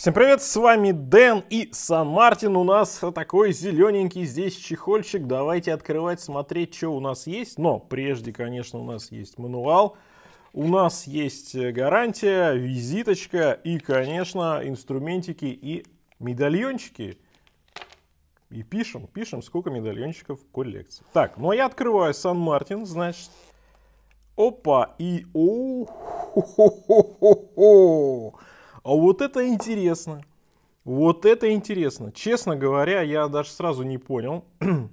Всем привет, с вами Дэн и Сан-Мартин. У нас такой зелененький здесь чехольчик. Давайте открывать, смотреть, что у нас есть. Но прежде, конечно, у нас есть мануал. У нас есть э, гарантия, визиточка и, конечно, инструментики и медальончики. И пишем, пишем, сколько медальончиков в коллекции. Так, ну а я открываю Сан-Мартин, значит. Опа, и... о, -хо -хо -хо -хо а вот это интересно. Вот это интересно. Честно говоря, я даже сразу не понял,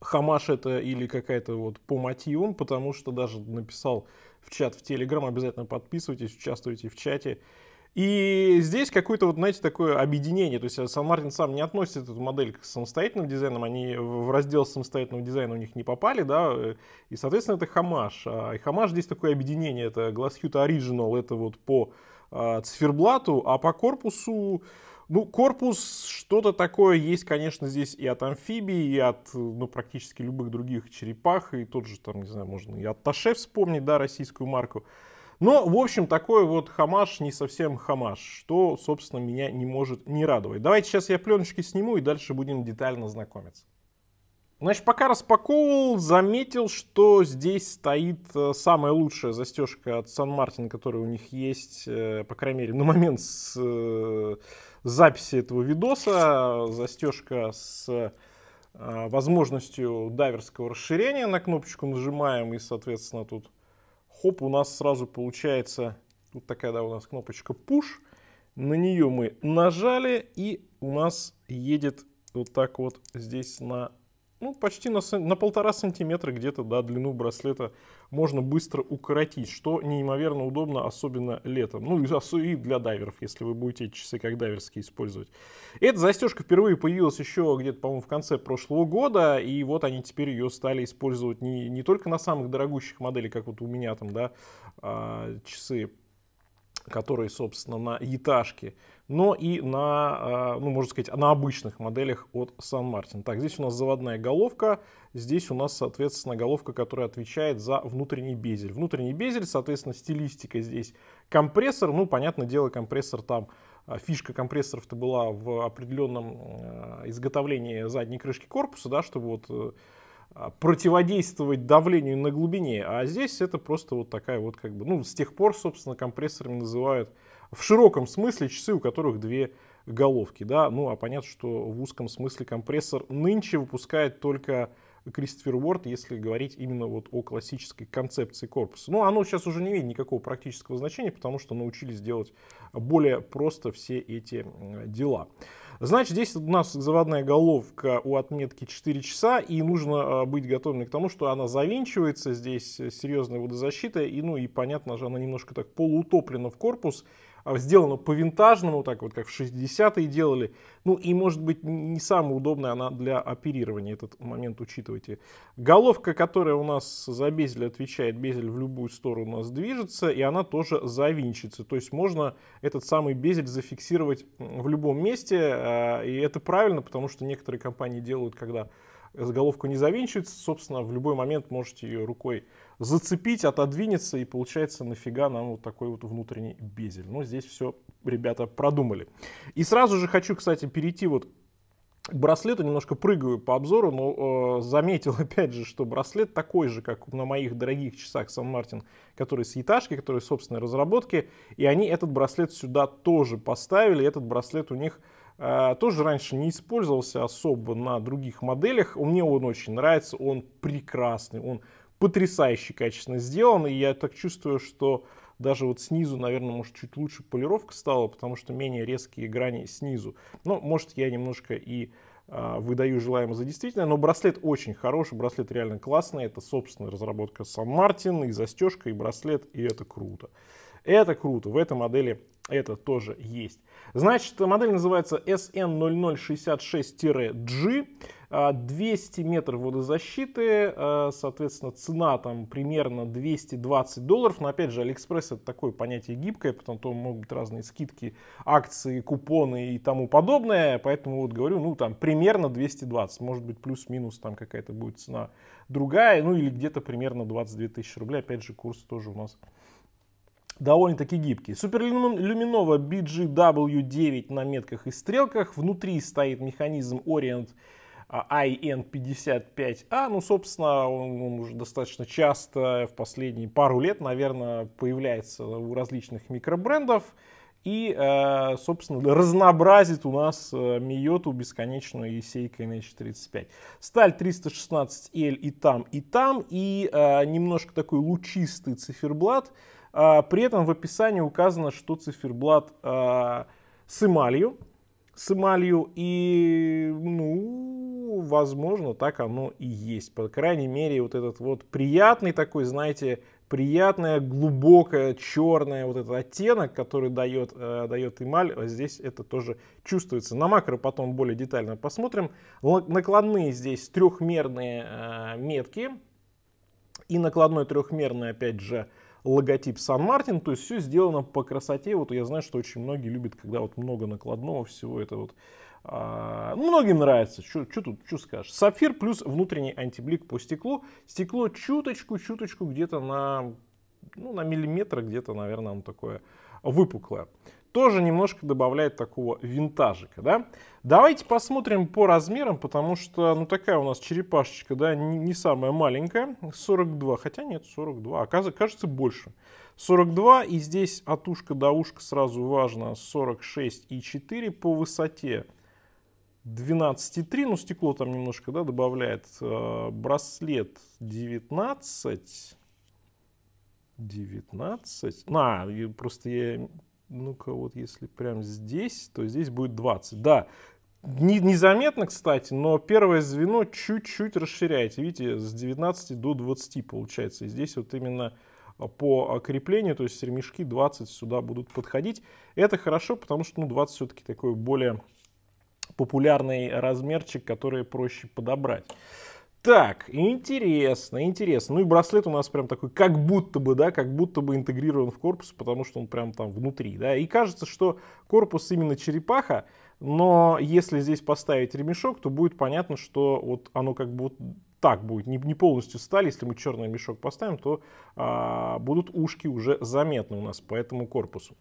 Хамаш это или какая-то вот по мотивам, потому что даже написал в чат в Телеграм, обязательно подписывайтесь, участвуйте в чате. И здесь какое-то, вот, знаете, такое объединение. То есть э, Сан Мартин сам не относит эту модель к самостоятельным дизайнам. Они в раздел самостоятельного дизайна у них не попали, да. Э, и, соответственно, это Хамаш. А Хамаш здесь такое объединение. Это Glass Hue Original, это вот по а, циферблату, а по корпусу... Ну, корпус что-то такое есть, конечно, здесь и от амфибии, и от ну, практически любых других черепах, и тот же, там, не знаю, можно и от Таше вспомнить, да, российскую марку. Но, в общем, такой вот хамаш не совсем хамаш, что, собственно, меня не может не радовать. Давайте сейчас я пленочки сниму и дальше будем детально знакомиться. Значит, пока распаковывал, заметил, что здесь стоит э, самая лучшая застежка от Сан Мартин, которая у них есть, э, по крайней мере, на момент с э, записи этого видоса. Застежка с возможностью дайверского расширения. На кнопочку нажимаем и, соответственно, тут хоп, у нас сразу получается, тут такая, да, у нас кнопочка push. На нее мы нажали, и у нас едет вот так вот здесь на ну, почти на, на полтора сантиметра где-то, да, длину браслета можно быстро укоротить, что неимоверно удобно, особенно летом. Ну, и для дайверов, если вы будете часы как дайверские использовать. Эта застежка впервые появилась еще где-то, по-моему, в конце прошлого года, и вот они теперь ее стали использовать не, не только на самых дорогущих моделях, как вот у меня там, да, а, часы которые, собственно, на Яташке, но и на, а, ну, можно сказать, на обычных моделях от San Martin. Так, здесь у нас заводная головка, здесь у нас, соответственно, головка, которая отвечает за внутренний безель. Внутренний безель, соответственно, стилистика здесь компрессор, ну, понятное дело, компрессор там а, фишка компрессоров-то была в определенном а, изготовлении задней крышки корпуса, да, чтобы вот э, а, противодействовать давлению на глубине, а здесь это просто вот такая вот как бы, ну, с тех пор, собственно, компрессорами называют в широком смысле часы, у которых две головки, да, ну, а понятно, что в узком смысле компрессор нынче выпускает только Кристофер Уорд, если говорить именно вот о классической концепции корпуса. Но ну, оно сейчас уже не имеет никакого практического значения, потому что научились делать более просто все эти дела. Значит, здесь у нас заводная головка у отметки 4 часа, и нужно а, быть готовыми к тому, что она завинчивается, здесь э, серьезная водозащита, и, ну и понятно же, она немножко так полуутоплена в корпус, а, сделана по-винтажному, так вот как в 60-е делали. Ну и может быть не самая удобная она для оперирования, этот момент учитывайте. Головка, которая у нас за безель отвечает, безель в любую сторону у нас движется, и она тоже завинчится. То есть можно этот самый безель зафиксировать в любом месте, а, и это правильно, потому что некоторые компании делают, когда заголовку не завинчивается, собственно, в любой момент можете ее рукой зацепить, отодвинется, и получается нафига нам вот такой вот внутренний безель. Но ну, здесь все ребята продумали. И сразу же хочу, кстати, перейти вот к браслету, немножко прыгаю по обзору, но э, заметил опять же, что браслет такой же, как на моих дорогих часах Сан Мартин, которые с Яташки, которые собственной разработки, и они этот браслет сюда тоже поставили, этот браслет у них э, тоже раньше не использовался особо на других моделях. Мне он очень нравится, он прекрасный, он потрясающе качественно сделан, и я так чувствую, что даже вот снизу, наверное, может, чуть лучше полировка стала, потому что менее резкие грани снизу. Ну, может, я немножко и э, выдаю желаемое за действительное, но браслет очень хороший, браслет реально классный, это собственная разработка Сан Мартин, и застежка, и браслет, и это круто. Это круто, в этой модели это тоже есть. Значит, модель называется SN0066-G. 200 а, метров водозащиты, а, соответственно, цена там примерно 220 долларов. Но опять же, Алиэкспресс это такое понятие гибкое, потому что могут быть разные скидки, акции, купоны и тому подобное. Поэтому вот говорю, ну там примерно 220, может быть плюс-минус там какая-то будет цена другая, ну или где-то примерно 22 тысячи рублей. Опять же, курс тоже у нас довольно-таки гибкий. Суперлюминова BGW9 на метках и стрелках. Внутри стоит механизм Orient IN55A. А, а, ну, собственно, он, он уже достаточно часто в последние пару лет, наверное, появляется у различных микробрендов и, э, собственно, разнообразит у нас miyota э, бесконечную и Есейка NH35. Сталь 316L и там, и там, и э, немножко такой лучистый циферблат. А, при этом в описании указано, что циферблат с эмалью, с эмалью и, ну, возможно, так оно и есть. По крайней мере, вот этот вот приятный такой, знаете, приятная, глубокая, черная вот этот оттенок, который дает, э, дает эмаль, а здесь это тоже чувствуется. На макро потом более детально посмотрим. Накладные здесь трехмерные э, метки и накладной трехмерный, опять же, логотип Сан Мартин, то есть все сделано по красоте. Вот я знаю, что очень многие любят, когда вот много накладного всего, это вот а, ну, многим нравится, что тут что скажешь. Сапфир плюс внутренний антиблик по стеклу. Стекло чуточку-чуточку где-то на, ну, на миллиметр, где-то, наверное, оно такое выпуклое. Тоже немножко добавляет такого винтажика, да. Давайте посмотрим по размерам, потому что, ну, такая у нас черепашечка, да, не, не самая маленькая. 42, хотя нет, 42, оказывается, а, кажется, больше. 42, и здесь от ушка до ушка сразу важно 46,4 по высоте. 12,3, ну стекло там немножко да, добавляет. Э, браслет 19. 19. На, просто я... Ну-ка, вот если прям здесь, то здесь будет 20. Да, не, незаметно, кстати, но первое звено чуть-чуть расширяете. Видите, с 19 до 20 получается. И здесь вот именно а, по креплению, то есть ремешки 20 сюда будут подходить. Это хорошо, потому что ну, 20 все-таки такое более популярный размерчик, который проще подобрать. Так, интересно, интересно. Ну и браслет у нас прям такой, как будто бы, да, как будто бы интегрирован в корпус, потому что он прям там внутри, да. И кажется, что корпус именно черепаха, но если здесь поставить ремешок, то будет понятно, что вот оно как бы вот так будет, не, не полностью сталь. Если мы черный мешок поставим, то а, будут ушки уже заметны у нас по этому корпусу.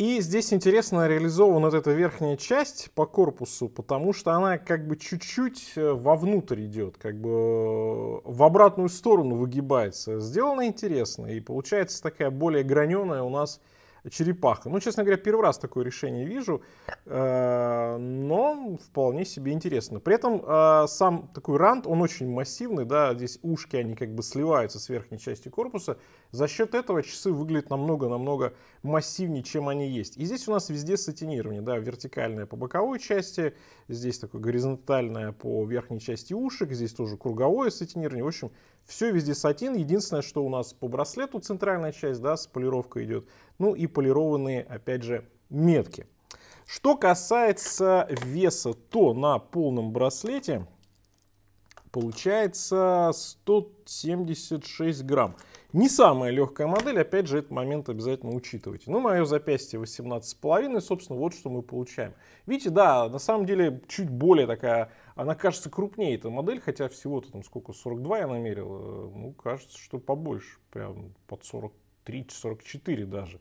И здесь интересно реализована вот эта верхняя часть по корпусу, потому что она как бы чуть-чуть э, вовнутрь идет, как бы э, в обратную сторону выгибается. Сделано интересно, и получается такая более граненая у нас черепаха. Ну, честно говоря, первый раз такое решение вижу, э, но вполне себе интересно. При этом э, сам такой рант, он очень массивный, да, здесь ушки, они как бы сливаются с верхней части корпуса. За счет этого часы выглядят намного-намного массивнее, чем они есть. И здесь у нас везде сатинирование, да, вертикальное по боковой части, здесь такое горизонтальное по верхней части ушек, здесь тоже круговое сатинирование. В общем, все везде сатин. Единственное, что у нас по браслету центральная часть, да, с полировкой идет. Ну и полированные, опять же, метки. Что касается веса, то на полном браслете получается 176 грамм. Не самая легкая модель, опять же, этот момент обязательно учитывайте. Ну, мое запястье 18,5, собственно, вот что мы получаем. Видите, да, на самом деле чуть более такая она кажется крупнее, эта модель, хотя всего-то там сколько, 42 я намерил. Э, ну, кажется, что побольше, прям под 43-44 даже.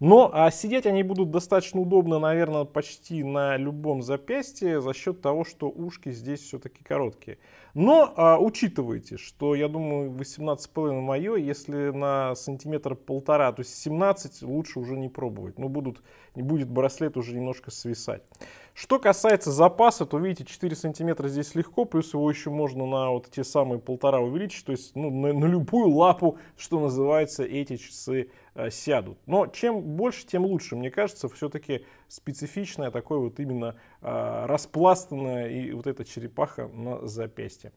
Но а сидеть они будут достаточно удобно, наверное, почти на любом запястье за счет того, что ушки здесь все-таки короткие. Но а, учитывайте, что, я думаю, 18,5 мое, если на сантиметр полтора, то есть 17 лучше уже не пробовать. Но ну, будут, не будет браслет уже немножко свисать. Что касается запаса, то видите, 4 сантиметра здесь легко, плюс его еще можно на вот те самые полтора увеличить, то есть ну, на, на любую лапу, что называется, эти часы Э, сядут. Но чем больше, тем лучше. Мне кажется, все-таки специфичная такой вот именно а, распластанная и вот эта черепаха на запястье.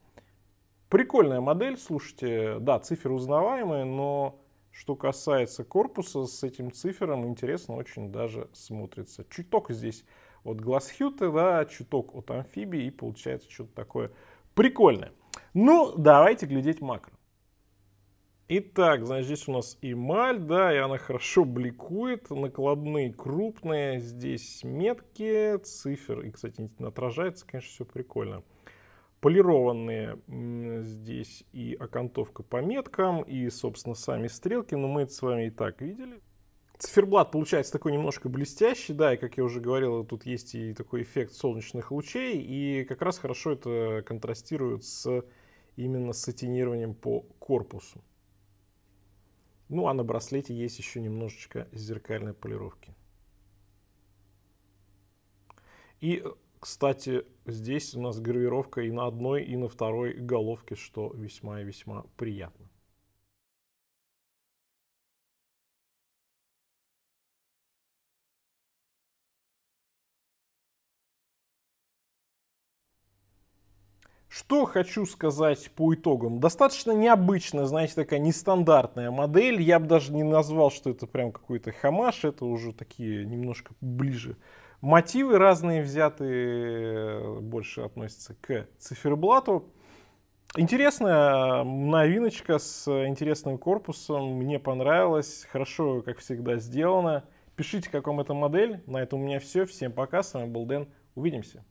Прикольная модель, слушайте, да, циферы узнаваемые, но что касается корпуса, с этим цифером интересно очень даже смотрится. Чуток здесь от Глазхюта, да, чуток от амфибии и получается что-то такое прикольное. Ну, давайте глядеть макро. Итак, значит, здесь у нас эмаль, да, и она хорошо бликует. Накладные крупные, здесь метки, цифер. И, кстати, отражается, конечно, все прикольно. Полированные здесь и окантовка по меткам, и, собственно, сами стрелки. Но мы это с вами и так видели. Циферблат получается такой немножко блестящий, да, и, как я уже говорил, тут есть и такой эффект солнечных лучей, и как раз хорошо это контрастирует с именно сатинированием по корпусу. Ну а на браслете есть еще немножечко зеркальной полировки. И, э, кстати, здесь у нас гравировка и на одной, и на второй головке, что весьма и весьма приятно. Что хочу сказать по итогам. Достаточно необычная, знаете, такая нестандартная модель. Я бы даже не назвал, что это прям какой-то хамаш. Это уже такие немножко ближе. Мотивы разные взяты. Э, больше относятся к циферблату. Интересная э, новиночка с интересным корпусом. Мне понравилось. Хорошо, как всегда, сделано. Пишите, как вам эта модель. На этом у меня все. Всем пока. С вами был Дэн. Увидимся.